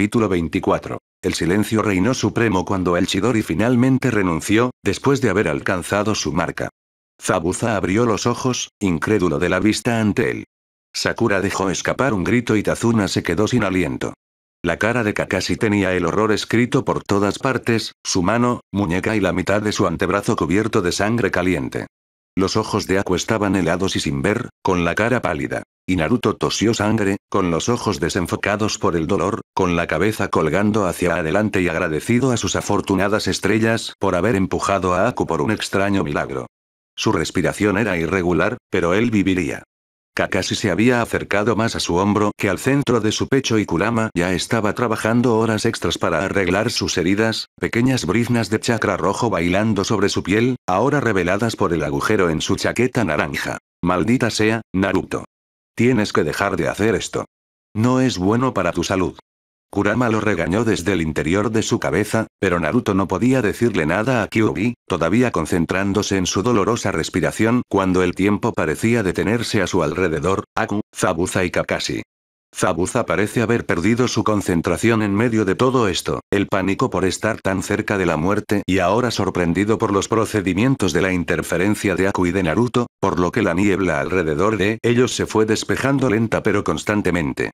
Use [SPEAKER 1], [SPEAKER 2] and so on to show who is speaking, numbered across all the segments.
[SPEAKER 1] Capítulo 24. El silencio reinó supremo cuando el Chidori finalmente renunció, después de haber alcanzado su marca. Zabuza abrió los ojos, incrédulo de la vista ante él. Sakura dejó escapar un grito y Tazuna se quedó sin aliento. La cara de Kakashi tenía el horror escrito por todas partes, su mano, muñeca y la mitad de su antebrazo cubierto de sangre caliente. Los ojos de Aku estaban helados y sin ver, con la cara pálida. Y Naruto tosió sangre, con los ojos desenfocados por el dolor, con la cabeza colgando hacia adelante y agradecido a sus afortunadas estrellas por haber empujado a Aku por un extraño milagro. Su respiración era irregular, pero él viviría casi se había acercado más a su hombro que al centro de su pecho y Kurama ya estaba trabajando horas extras para arreglar sus heridas, pequeñas briznas de chakra rojo bailando sobre su piel, ahora reveladas por el agujero en su chaqueta naranja. Maldita sea, Naruto. Tienes que dejar de hacer esto. No es bueno para tu salud. Kurama lo regañó desde el interior de su cabeza, pero Naruto no podía decirle nada a Kyubi, todavía concentrándose en su dolorosa respiración cuando el tiempo parecía detenerse a su alrededor, Aku, Zabuza y Kakashi. Zabuza parece haber perdido su concentración en medio de todo esto, el pánico por estar tan cerca de la muerte y ahora sorprendido por los procedimientos de la interferencia de Aku y de Naruto, por lo que la niebla alrededor de ellos se fue despejando lenta pero constantemente.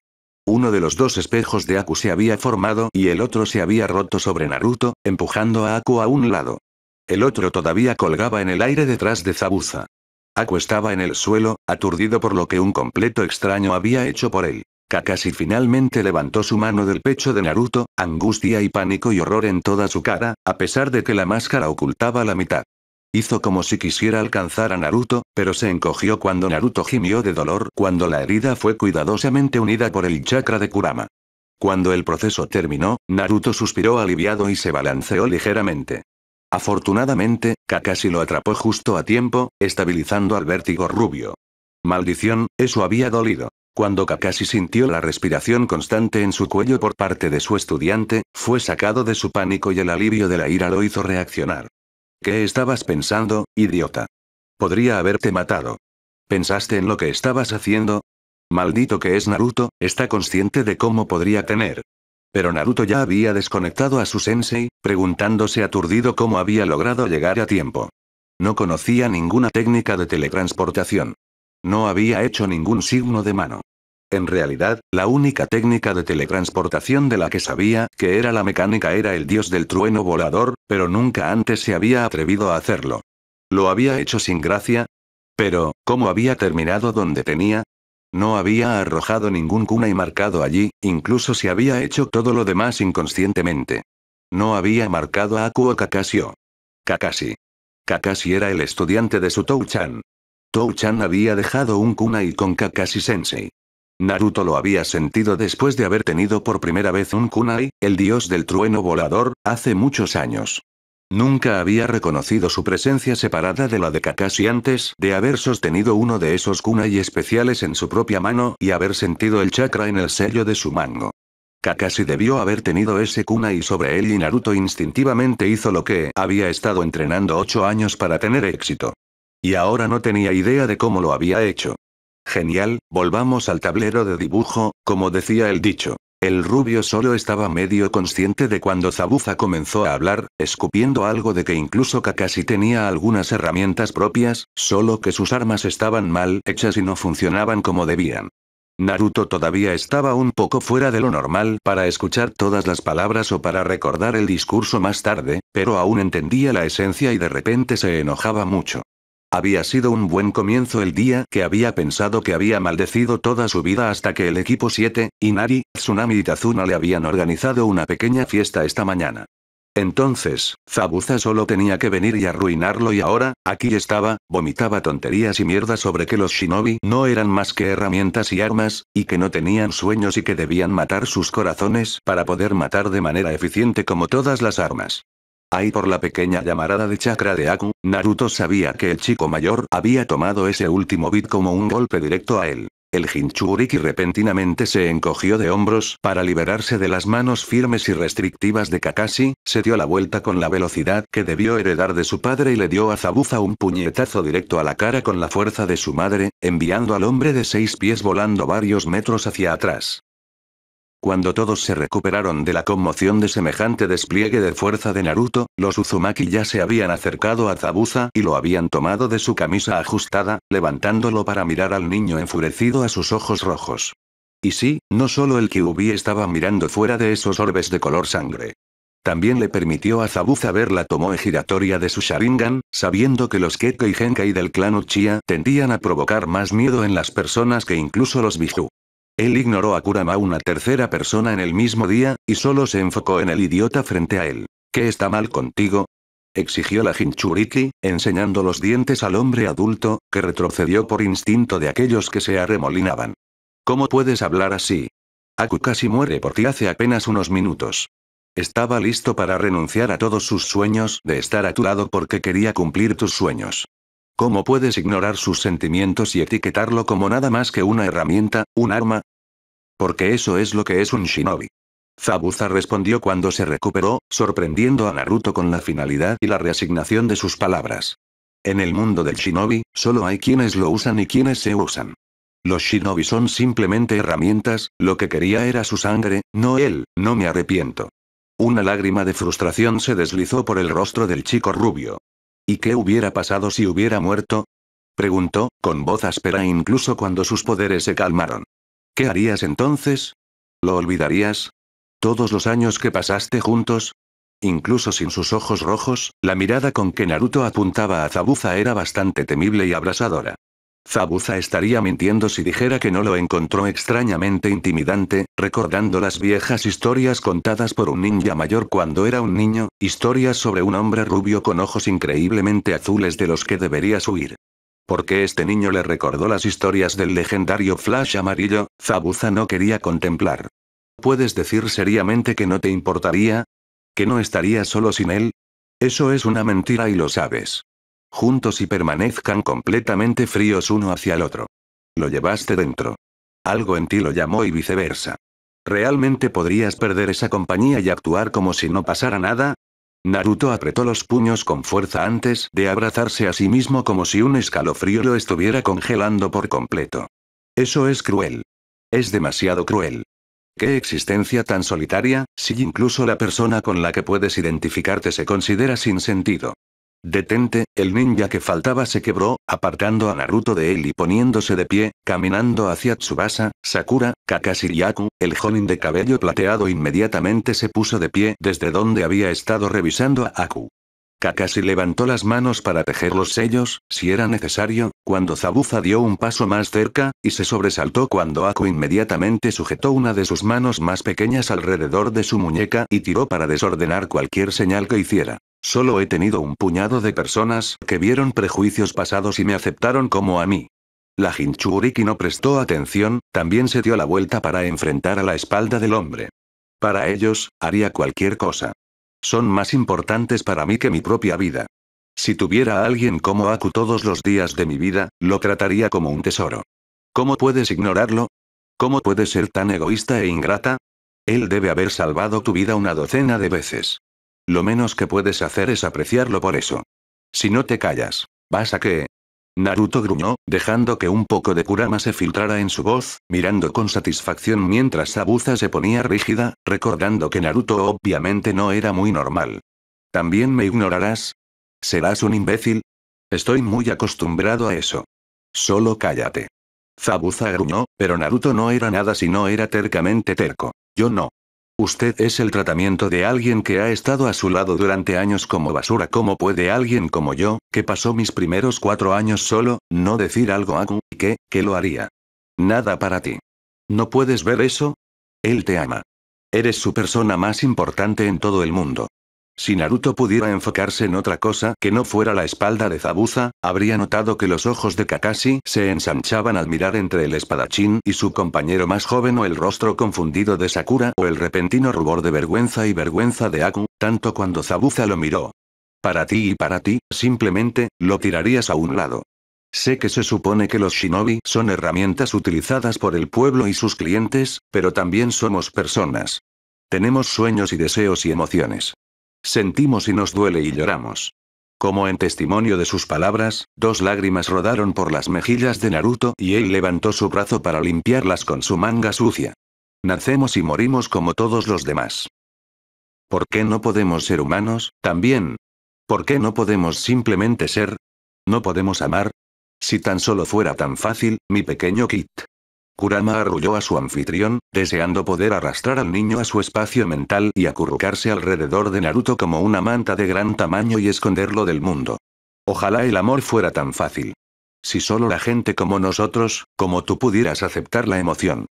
[SPEAKER 1] Uno de los dos espejos de Aku se había formado y el otro se había roto sobre Naruto, empujando a Aku a un lado. El otro todavía colgaba en el aire detrás de Zabuza. Aku estaba en el suelo, aturdido por lo que un completo extraño había hecho por él. Kakashi finalmente levantó su mano del pecho de Naruto, angustia y pánico y horror en toda su cara, a pesar de que la máscara ocultaba la mitad. Hizo como si quisiera alcanzar a Naruto, pero se encogió cuando Naruto gimió de dolor cuando la herida fue cuidadosamente unida por el chakra de Kurama. Cuando el proceso terminó, Naruto suspiró aliviado y se balanceó ligeramente. Afortunadamente, Kakashi lo atrapó justo a tiempo, estabilizando al vértigo rubio. Maldición, eso había dolido. Cuando Kakashi sintió la respiración constante en su cuello por parte de su estudiante, fue sacado de su pánico y el alivio de la ira lo hizo reaccionar. ¿Qué estabas pensando, idiota? Podría haberte matado. ¿Pensaste en lo que estabas haciendo? Maldito que es Naruto, está consciente de cómo podría tener. Pero Naruto ya había desconectado a su sensei, preguntándose aturdido cómo había logrado llegar a tiempo. No conocía ninguna técnica de teletransportación. No había hecho ningún signo de mano. En realidad, la única técnica de teletransportación de la que sabía que era la mecánica era el dios del trueno volador, pero nunca antes se había atrevido a hacerlo. Lo había hecho sin gracia. Pero, ¿cómo había terminado donde tenía? No había arrojado ningún kunai y marcado allí, incluso si había hecho todo lo demás inconscientemente. No había marcado a Akuo o Kakashi. Kakashi era el estudiante de su Tou-chan. había dejado un kunai con Kakashi-sensei. Naruto lo había sentido después de haber tenido por primera vez un kunai, el dios del trueno volador, hace muchos años. Nunca había reconocido su presencia separada de la de Kakashi antes de haber sostenido uno de esos kunai especiales en su propia mano y haber sentido el chakra en el sello de su mango. Kakashi debió haber tenido ese kunai sobre él y Naruto instintivamente hizo lo que había estado entrenando ocho años para tener éxito. Y ahora no tenía idea de cómo lo había hecho. Genial, volvamos al tablero de dibujo, como decía el dicho. El rubio solo estaba medio consciente de cuando Zabuza comenzó a hablar, escupiendo algo de que incluso Kakashi tenía algunas herramientas propias, solo que sus armas estaban mal hechas y no funcionaban como debían. Naruto todavía estaba un poco fuera de lo normal para escuchar todas las palabras o para recordar el discurso más tarde, pero aún entendía la esencia y de repente se enojaba mucho. Había sido un buen comienzo el día que había pensado que había maldecido toda su vida hasta que el equipo 7, Inari, Tsunami y Tazuna le habían organizado una pequeña fiesta esta mañana. Entonces, Zabuza solo tenía que venir y arruinarlo y ahora, aquí estaba, vomitaba tonterías y mierda sobre que los shinobi no eran más que herramientas y armas, y que no tenían sueños y que debían matar sus corazones para poder matar de manera eficiente como todas las armas. Ahí por la pequeña llamarada de chakra de Aku, Naruto sabía que el chico mayor había tomado ese último bit como un golpe directo a él. El Jinchuriki repentinamente se encogió de hombros para liberarse de las manos firmes y restrictivas de Kakashi, se dio la vuelta con la velocidad que debió heredar de su padre y le dio a Zabuza un puñetazo directo a la cara con la fuerza de su madre, enviando al hombre de seis pies volando varios metros hacia atrás. Cuando todos se recuperaron de la conmoción de semejante despliegue de fuerza de Naruto, los Uzumaki ya se habían acercado a Zabuza y lo habían tomado de su camisa ajustada, levantándolo para mirar al niño enfurecido a sus ojos rojos. Y sí, no solo el Kyubi estaba mirando fuera de esos orbes de color sangre. También le permitió a Zabuza ver la tomoe giratoria de su Sharingan, sabiendo que los Kekkei Genkai del clan Uchiha tendían a provocar más miedo en las personas que incluso los Biju. Él ignoró a Kurama una tercera persona en el mismo día, y solo se enfocó en el idiota frente a él. ¿Qué está mal contigo? exigió la Hinchuriki, enseñando los dientes al hombre adulto, que retrocedió por instinto de aquellos que se arremolinaban. ¿Cómo puedes hablar así? Aku casi muere por ti hace apenas unos minutos. Estaba listo para renunciar a todos sus sueños de estar a tu lado porque quería cumplir tus sueños. ¿Cómo puedes ignorar sus sentimientos y etiquetarlo como nada más que una herramienta, un arma? Porque eso es lo que es un shinobi. Zabuza respondió cuando se recuperó, sorprendiendo a Naruto con la finalidad y la reasignación de sus palabras. En el mundo del shinobi, solo hay quienes lo usan y quienes se usan. Los shinobi son simplemente herramientas, lo que quería era su sangre, no él, no me arrepiento. Una lágrima de frustración se deslizó por el rostro del chico rubio. ¿Y qué hubiera pasado si hubiera muerto? preguntó, con voz áspera incluso cuando sus poderes se calmaron. ¿Qué harías entonces? ¿Lo olvidarías? ¿Todos los años que pasaste juntos? Incluso sin sus ojos rojos, la mirada con que Naruto apuntaba a Zabuza era bastante temible y abrasadora. Zabuza estaría mintiendo si dijera que no lo encontró extrañamente intimidante, recordando las viejas historias contadas por un ninja mayor cuando era un niño, historias sobre un hombre rubio con ojos increíblemente azules de los que deberías huir. Porque este niño le recordó las historias del legendario Flash amarillo, Zabuza no quería contemplar. ¿Puedes decir seriamente que no te importaría? ¿Que no estaría solo sin él? Eso es una mentira y lo sabes juntos y permanezcan completamente fríos uno hacia el otro. Lo llevaste dentro. Algo en ti lo llamó y viceversa. ¿Realmente podrías perder esa compañía y actuar como si no pasara nada? Naruto apretó los puños con fuerza antes de abrazarse a sí mismo como si un escalofrío lo estuviera congelando por completo. Eso es cruel. Es demasiado cruel. ¿Qué existencia tan solitaria, si incluso la persona con la que puedes identificarte se considera sin sentido? Detente, el ninja que faltaba se quebró, apartando a Naruto de él y poniéndose de pie, caminando hacia Tsubasa, Sakura, Kakashi y Aku, el jonin de cabello plateado inmediatamente se puso de pie desde donde había estado revisando a Aku. Kakashi levantó las manos para tejer los sellos, si era necesario, cuando Zabuza dio un paso más cerca, y se sobresaltó cuando Aku inmediatamente sujetó una de sus manos más pequeñas alrededor de su muñeca y tiró para desordenar cualquier señal que hiciera. Solo he tenido un puñado de personas que vieron prejuicios pasados y me aceptaron como a mí. La Hinchuriki no prestó atención, también se dio la vuelta para enfrentar a la espalda del hombre. Para ellos, haría cualquier cosa. Son más importantes para mí que mi propia vida. Si tuviera a alguien como Aku todos los días de mi vida, lo trataría como un tesoro. ¿Cómo puedes ignorarlo? ¿Cómo puedes ser tan egoísta e ingrata? Él debe haber salvado tu vida una docena de veces. Lo menos que puedes hacer es apreciarlo por eso. Si no te callas, vas a que... Naruto gruñó, dejando que un poco de Kurama se filtrara en su voz, mirando con satisfacción mientras Zabuza se ponía rígida, recordando que Naruto obviamente no era muy normal. ¿También me ignorarás? ¿Serás un imbécil? Estoy muy acostumbrado a eso. Solo cállate. Zabuza gruñó, pero Naruto no era nada si no era tercamente terco. Yo no. Usted es el tratamiento de alguien que ha estado a su lado durante años como basura. ¿Cómo puede alguien como yo, que pasó mis primeros cuatro años solo, no decir algo a que, que lo haría? Nada para ti. ¿No puedes ver eso? Él te ama. Eres su persona más importante en todo el mundo. Si Naruto pudiera enfocarse en otra cosa que no fuera la espalda de Zabuza, habría notado que los ojos de Kakashi se ensanchaban al mirar entre el espadachín y su compañero más joven o el rostro confundido de Sakura o el repentino rubor de vergüenza y vergüenza de Aku, tanto cuando Zabuza lo miró. Para ti y para ti, simplemente, lo tirarías a un lado. Sé que se supone que los shinobi son herramientas utilizadas por el pueblo y sus clientes, pero también somos personas. Tenemos sueños y deseos y emociones. Sentimos y nos duele y lloramos. Como en testimonio de sus palabras, dos lágrimas rodaron por las mejillas de Naruto y él levantó su brazo para limpiarlas con su manga sucia. Nacemos y morimos como todos los demás. ¿Por qué no podemos ser humanos, también? ¿Por qué no podemos simplemente ser? ¿No podemos amar? Si tan solo fuera tan fácil, mi pequeño Kit. Kurama arrulló a su anfitrión, deseando poder arrastrar al niño a su espacio mental y acurrucarse alrededor de Naruto como una manta de gran tamaño y esconderlo del mundo. Ojalá el amor fuera tan fácil. Si solo la gente como nosotros, como tú pudieras aceptar la emoción.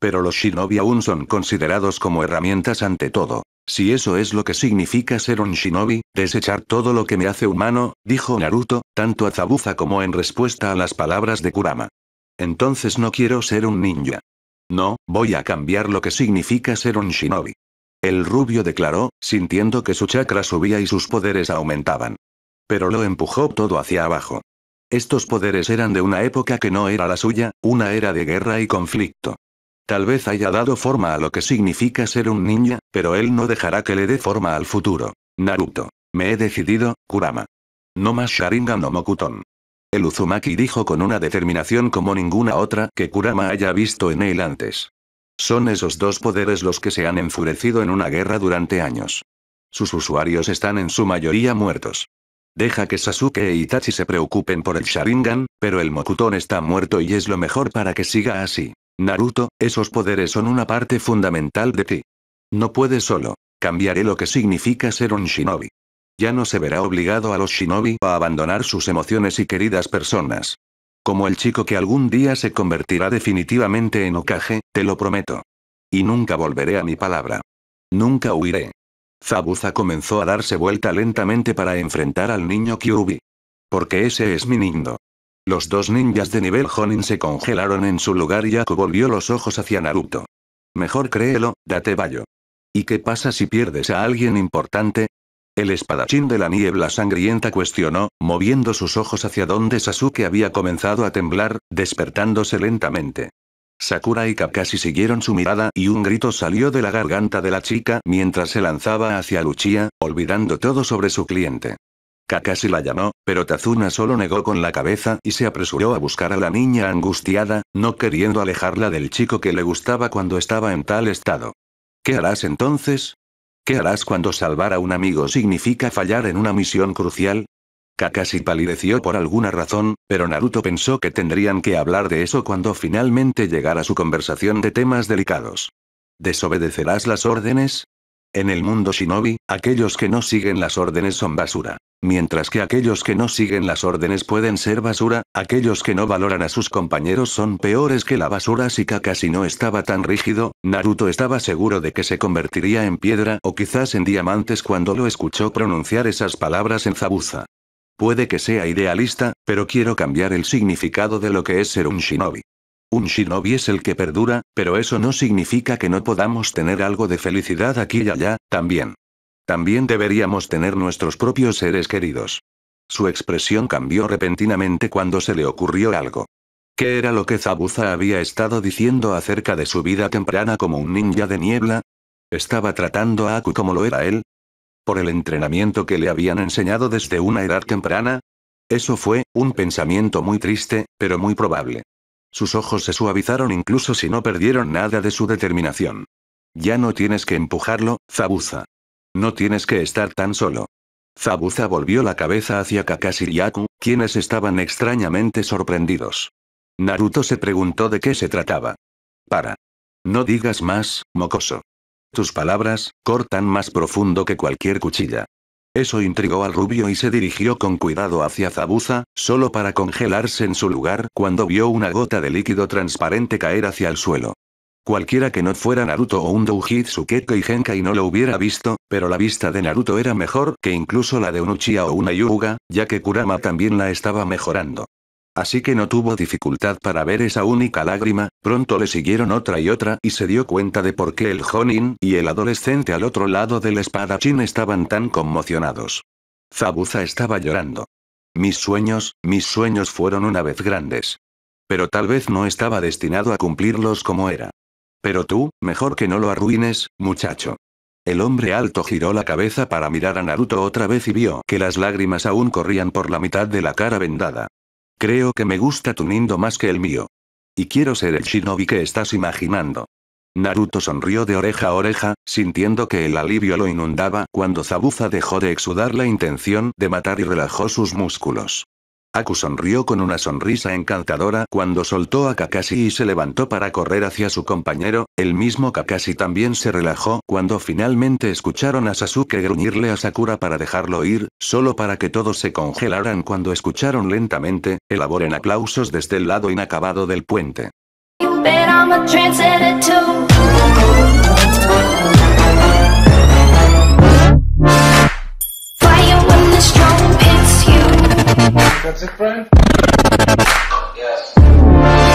[SPEAKER 1] Pero los shinobi aún son considerados como herramientas ante todo. Si eso es lo que significa ser un shinobi, desechar todo lo que me hace humano, dijo Naruto, tanto a Zabuza como en respuesta a las palabras de Kurama. Entonces no quiero ser un ninja. No, voy a cambiar lo que significa ser un shinobi. El rubio declaró, sintiendo que su chakra subía y sus poderes aumentaban. Pero lo empujó todo hacia abajo. Estos poderes eran de una época que no era la suya, una era de guerra y conflicto. Tal vez haya dado forma a lo que significa ser un ninja, pero él no dejará que le dé forma al futuro. Naruto. Me he decidido, Kurama. No más Sharingan o Mokuton. El Uzumaki dijo con una determinación como ninguna otra que Kurama haya visto en él antes. Son esos dos poderes los que se han enfurecido en una guerra durante años. Sus usuarios están en su mayoría muertos. Deja que Sasuke e Itachi se preocupen por el Sharingan, pero el Mokuton está muerto y es lo mejor para que siga así. Naruto, esos poderes son una parte fundamental de ti. No puedes solo. Cambiaré lo que significa ser un shinobi. Ya no se verá obligado a los shinobi a abandonar sus emociones y queridas personas. Como el chico que algún día se convertirá definitivamente en Okage, te lo prometo. Y nunca volveré a mi palabra. Nunca huiré. Zabuza comenzó a darse vuelta lentamente para enfrentar al niño Kyubi. Porque ese es mi nindo. Los dos ninjas de nivel Honin se congelaron en su lugar y Aku volvió los ojos hacia Naruto. Mejor créelo, date bayo. ¿Y qué pasa si pierdes a alguien importante? El espadachín de la niebla sangrienta cuestionó, moviendo sus ojos hacia donde Sasuke había comenzado a temblar, despertándose lentamente. Sakura y Kakashi siguieron su mirada y un grito salió de la garganta de la chica mientras se lanzaba hacia Luchia, olvidando todo sobre su cliente. Kakashi la llamó, pero Tazuna solo negó con la cabeza y se apresuró a buscar a la niña angustiada, no queriendo alejarla del chico que le gustaba cuando estaba en tal estado. ¿Qué harás entonces? ¿Qué harás cuando salvar a un amigo significa fallar en una misión crucial? Kakashi palideció por alguna razón, pero Naruto pensó que tendrían que hablar de eso cuando finalmente llegara su conversación de temas delicados. ¿Desobedecerás las órdenes? En el mundo shinobi, aquellos que no siguen las órdenes son basura. Mientras que aquellos que no siguen las órdenes pueden ser basura, aquellos que no valoran a sus compañeros son peores que la basura. Si Kakashi no estaba tan rígido, Naruto estaba seguro de que se convertiría en piedra o quizás en diamantes cuando lo escuchó pronunciar esas palabras en Zabuza. Puede que sea idealista, pero quiero cambiar el significado de lo que es ser un shinobi. Un shinobi es el que perdura, pero eso no significa que no podamos tener algo de felicidad aquí y allá, también. También deberíamos tener nuestros propios seres queridos. Su expresión cambió repentinamente cuando se le ocurrió algo. ¿Qué era lo que Zabuza había estado diciendo acerca de su vida temprana como un ninja de niebla? ¿Estaba tratando a Aku como lo era él? ¿Por el entrenamiento que le habían enseñado desde una edad temprana? Eso fue, un pensamiento muy triste, pero muy probable. Sus ojos se suavizaron incluso si no perdieron nada de su determinación. Ya no tienes que empujarlo, Zabuza. No tienes que estar tan solo. Zabuza volvió la cabeza hacia Kakashi y Aku, quienes estaban extrañamente sorprendidos. Naruto se preguntó de qué se trataba. Para. No digas más, mocoso. Tus palabras, cortan más profundo que cualquier cuchilla. Eso intrigó al rubio y se dirigió con cuidado hacia Zabuza, solo para congelarse en su lugar cuando vio una gota de líquido transparente caer hacia el suelo. Cualquiera que no fuera Naruto o un Doujitsu Keke y Genkai no lo hubiera visto, pero la vista de Naruto era mejor que incluso la de un Uchiha o una Yuga, ya que Kurama también la estaba mejorando. Así que no tuvo dificultad para ver esa única lágrima, pronto le siguieron otra y otra y se dio cuenta de por qué el Jonin y el adolescente al otro lado del espadachín estaban tan conmocionados. Zabuza estaba llorando. Mis sueños, mis sueños fueron una vez grandes. Pero tal vez no estaba destinado a cumplirlos como era. Pero tú, mejor que no lo arruines, muchacho. El hombre alto giró la cabeza para mirar a Naruto otra vez y vio que las lágrimas aún corrían por la mitad de la cara vendada. Creo que me gusta tu nindo más que el mío. Y quiero ser el shinobi que estás imaginando. Naruto sonrió de oreja a oreja, sintiendo que el alivio lo inundaba cuando Zabuza dejó de exudar la intención de matar y relajó sus músculos. Aku sonrió con una sonrisa encantadora cuando soltó a Kakashi y se levantó para correr hacia su compañero, el mismo Kakashi también se relajó cuando finalmente escucharon a Sasuke gruñirle a Sakura para dejarlo ir, solo para que todos se congelaran cuando escucharon lentamente, elaboren aplausos desde el lado inacabado del puente. That's it, friend. Yes.